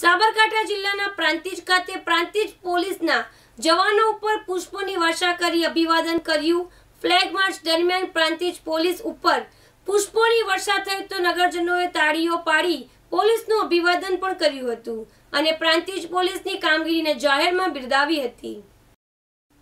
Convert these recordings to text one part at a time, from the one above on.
સાબરકાંઠા જિલ્લાના પ્રાંતિજ ખાતે પ્રાંતિજ પોલીસના જવાનો ઉપર પુષ્પોની વર્ષા કરી અભિવાદન કર્યું ફ્લેગ માર્ચ દરમિયાન પ્રાંતિજ પોલીસ ઉપર પુષ્પોની વર્ષા થઈ તો નગરજનોએ તાળીઓ પાડી પોલીસનું અભિવાદન પણ કર્યું હતું અને પ્રાંતિજ પોલીસની કામગીરીને જાહેરમાં બિરદાવી હતી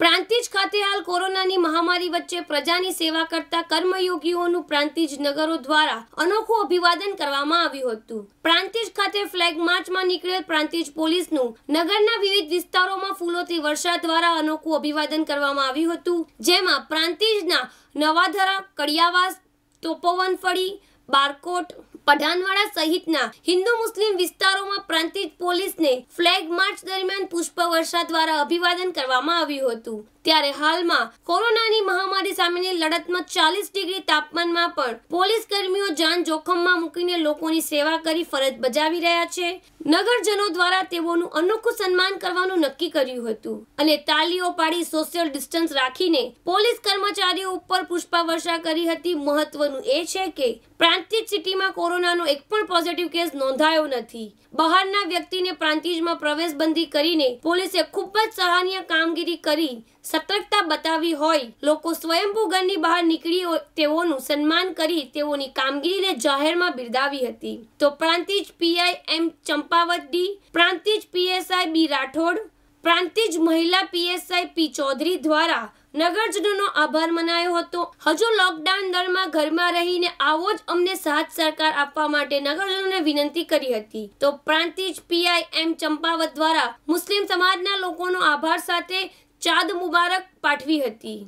પ્રાંતિજ ખાતે હાલ કોરોનાની મહામારી વચ્ચે પ્રજાની સેવા કરતા કર્મયોગીઓનું પ્રાંતિજ નગરો દ્વારા અનોખું અભિવાદન કરવામાં આવ્યું હતું પ્રાંતિજ ખાતે ફ્લેગ માર્ચમાં નીકળેલ પ્રાંતિજ પોલીસનું નગરના વિવિધ વિસ્તારોમાં ફૂલોથી વરસાદ દ્વારા અનોખું અભિવાદન કરવામાં આવ્યું હતું જેમાં પ્રાંતિજના નવાધરા કડિયાવાસ તોપોવન ફળી બારકોટ પઠાનવાડા સહિતના હિન્દુ મુસ્લિમ વિસ્તારોમાં પ્રાંતિજ પોલીસને ફ્લેગ માર્ચ દરમિયાન પુષ્પવર્ષા દ્વારા અભિવાદન કરવામાં આવ્યું હતું ત્યારે હાલમાં કોરોનાની મહામારી સામેની લડતમાં ચાલીસ ડિગ્રી તાપમાનમાં પણ પોલીસ કર્મીઓ જાન જોખમમાં મૂકીને લોકોની સેવા કરી ફરજ બજાવી રહ્યા છે નગરજનો દ્વારા તેઓનું અનોખું સન્માન કરવાનું નક્કી કર્યું હતું અને તાલીઓ પાડી સોશિયલ ડિસ્ટન્સ રાખીને પોલીસ કર્મચારીઓ ઉપર પુષ્પાવર્ષા કરી હતી મહત્વનું એ છે કે પ્રાંત પ્રાંતિજ સિટીમાં કોરોનાનો એક પણ પોઝિટિવ કેસ નોંધાયો નથી બહારના વ્યક્તિને પ્રાંતિજમાં પ્રવેશબંધી કરીને પોલીસે ખૂબ જ સરાહનીય કામગીરી કરી સતર્કતા બતાવી હોય લોકો સ્વયંભૂ ઘરની બહાર નીકળી તેઓનું સન્માન કરી તેઓની કામગીરીને જાહેરમાં બિરદાવી હતી તો Prantij PI M Champavat D Prantij PSI B Rathod Prantij મહિલા પીએસઆઈ પી ચૌધરી દ્વારા નગરજનોનો આભાર મનાયો હતો હજુ લોકડાઉન દરમાં ઘરમાં રહીને આવો જ અમને સાથ સરકાર આપવા માટે નગરજનોને વિનંતી કરી હતી તો પ્રાંતિજ પીઆઈ એમ ચંપાવત દ્વારા મુસ્લિમ સમાજના લોકોનો આભાર સાથે ચાંદ મુબારક પાઠવી હતી